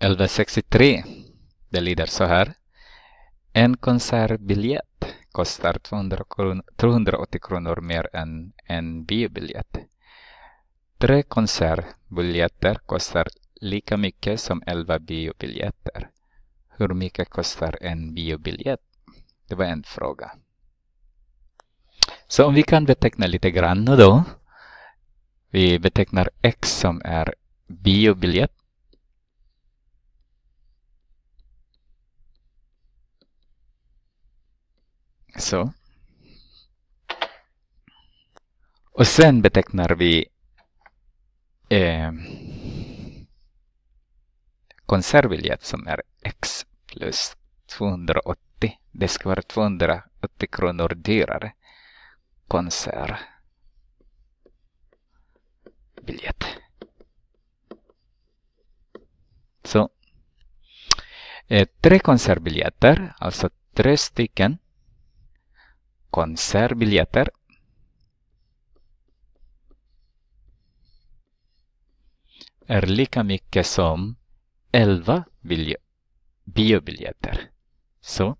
1163. Det lyder så här. En konsertbiljett kostar 200 kronor, 280 kronor mer än en biobiljett. Tre konsertbiljetter kostar lika mycket som elva biobiljetter. Hur mycket kostar en biobiljett? Det var en fråga. Så om vi kan beteckna lite grann då. Vi betecknar X som är biobiljett Så. Och sen betecknar vi eh, konsertbiljett som är X plus 280. Det ska vara 280 kronor dyrare konsertbiljett. Så. Eh, tre konsertbiljetter, alltså tre stycken konsertbiljetter. är lika mycket som 11 biobiljetter. Så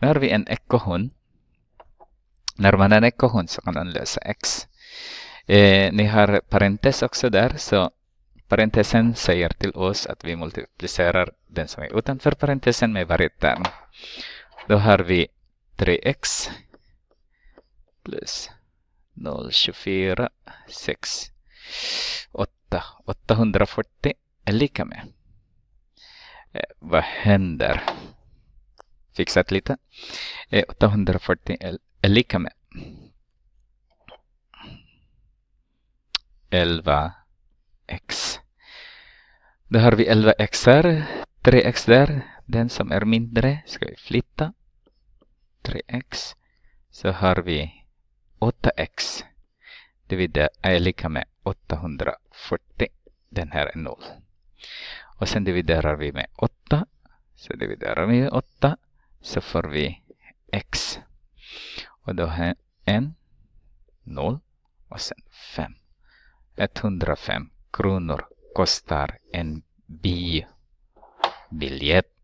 har vi en ekohund. när man är en ekohund så kan man lösa x. Eh, ni har parentes också där, så parentesen säger till oss att vi multiplicerar den som är utanför parentesen med varje term. Då har vi 3x plus 0,24, 6, 8, 840 är lika med. Eh, vad händer? Fixat lite. Eh, 840 är, är lika med 11x. Då har vi 11x här, 3x där. Den som är mindre ska vi flytta. 3x så har vi 8x. Det vill säga är lika med 840. Den här är 0. Och sen dividerar vi med 8. Så dividerar vi med 8 så får vi x. Och då har en 0 och sen 5. 105 kronor kostar en biobiljett.